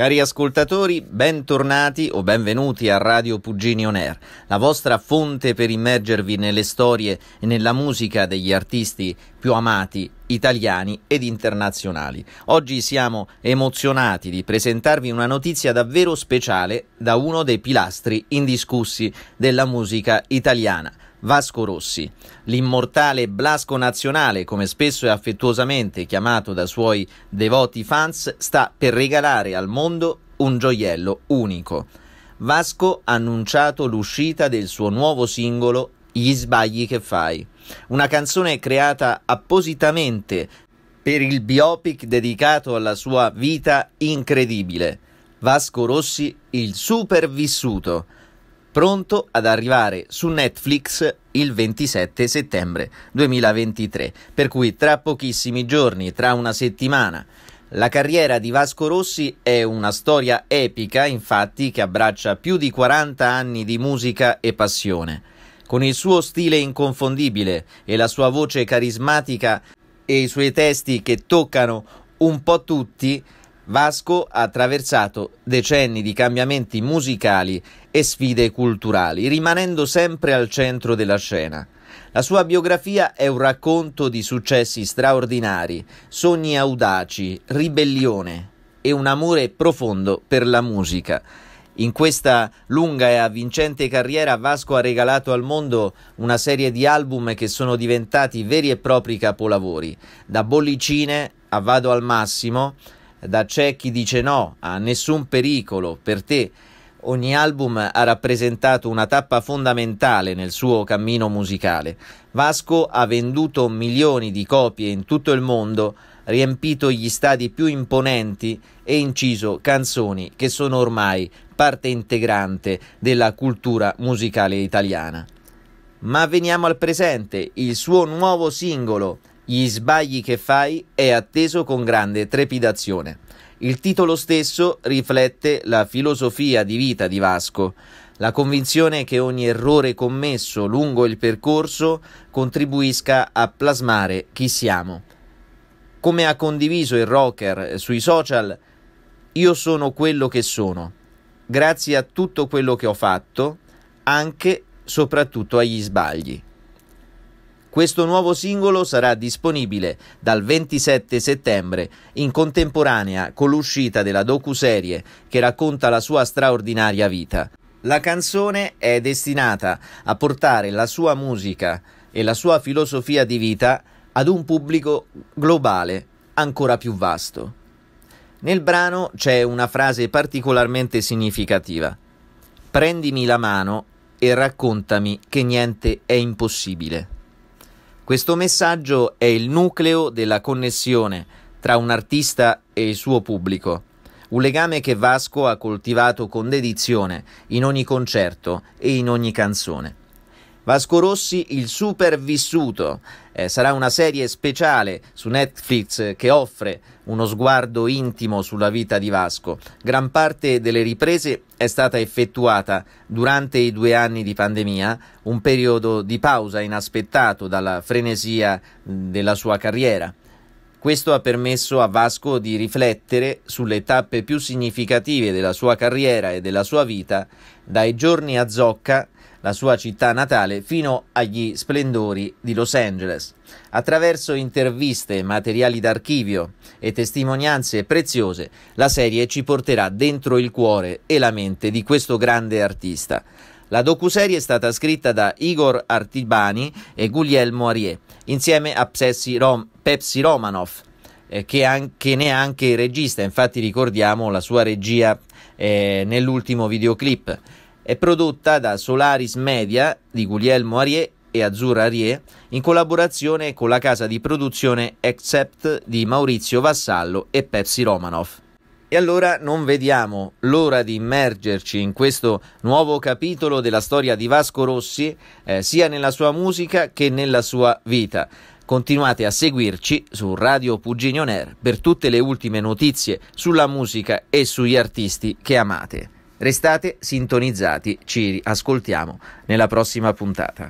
Cari ascoltatori, bentornati o benvenuti a Radio Puggini On Air, la vostra fonte per immergervi nelle storie e nella musica degli artisti più amati italiani ed internazionali. Oggi siamo emozionati di presentarvi una notizia davvero speciale da uno dei pilastri indiscussi della musica italiana. Vasco Rossi. L'immortale Blasco Nazionale, come spesso e affettuosamente chiamato da suoi devoti fans, sta per regalare al mondo un gioiello unico. Vasco ha annunciato l'uscita del suo nuovo singolo Gli sbagli che fai, una canzone creata appositamente per il biopic dedicato alla sua vita incredibile. Vasco Rossi, il supervissuto pronto ad arrivare su Netflix il 27 settembre 2023. Per cui tra pochissimi giorni, tra una settimana, la carriera di Vasco Rossi è una storia epica, infatti, che abbraccia più di 40 anni di musica e passione. Con il suo stile inconfondibile e la sua voce carismatica e i suoi testi che toccano un po' tutti, Vasco ha attraversato decenni di cambiamenti musicali e sfide culturali, rimanendo sempre al centro della scena. La sua biografia è un racconto di successi straordinari, sogni audaci, ribellione e un amore profondo per la musica. In questa lunga e avvincente carriera Vasco ha regalato al mondo una serie di album che sono diventati veri e propri capolavori, da bollicine a Vado al Massimo, da c'è chi dice no a nessun pericolo per te. Ogni album ha rappresentato una tappa fondamentale nel suo cammino musicale. Vasco ha venduto milioni di copie in tutto il mondo, riempito gli stadi più imponenti e inciso canzoni che sono ormai parte integrante della cultura musicale italiana. Ma veniamo al presente, il suo nuovo singolo gli sbagli che fai è atteso con grande trepidazione. Il titolo stesso riflette la filosofia di vita di Vasco, la convinzione che ogni errore commesso lungo il percorso contribuisca a plasmare chi siamo. Come ha condiviso il rocker sui social, io sono quello che sono, grazie a tutto quello che ho fatto, anche e soprattutto agli sbagli. Questo nuovo singolo sarà disponibile dal 27 settembre in contemporanea con l'uscita della docuserie che racconta la sua straordinaria vita. La canzone è destinata a portare la sua musica e la sua filosofia di vita ad un pubblico globale ancora più vasto. Nel brano c'è una frase particolarmente significativa. Prendimi la mano e raccontami che niente è impossibile. Questo messaggio è il nucleo della connessione tra un artista e il suo pubblico, un legame che Vasco ha coltivato con dedizione in ogni concerto e in ogni canzone. Vasco Rossi, il supervissuto. Eh, sarà una serie speciale su Netflix eh, che offre uno sguardo intimo sulla vita di Vasco. Gran parte delle riprese è stata effettuata durante i due anni di pandemia, un periodo di pausa inaspettato dalla frenesia della sua carriera. Questo ha permesso a Vasco di riflettere sulle tappe più significative della sua carriera e della sua vita, dai giorni a Zocca, la sua città natale, fino agli splendori di Los Angeles, attraverso interviste, materiali d'archivio e testimonianze preziose, la serie ci porterà dentro il cuore e la mente di questo grande artista. La docuserie è stata scritta da Igor Artibani e Guglielmo Ariè insieme a Psessi Rom- Pepsi Romanoff, eh, che, anche, ne è anche regista, infatti ricordiamo la sua regia eh, nell'ultimo videoclip. È prodotta da Solaris Media di Guglielmo Ariè e Azzurra Ariè in collaborazione con la casa di produzione Except di Maurizio Vassallo e Pepsi Romanoff. E allora non vediamo l'ora di immergerci in questo nuovo capitolo della storia di Vasco Rossi, eh, sia nella sua musica che nella sua vita. Continuate a seguirci su Radio Puginio Nair per tutte le ultime notizie sulla musica e sugli artisti che amate. Restate sintonizzati, ci ascoltiamo nella prossima puntata.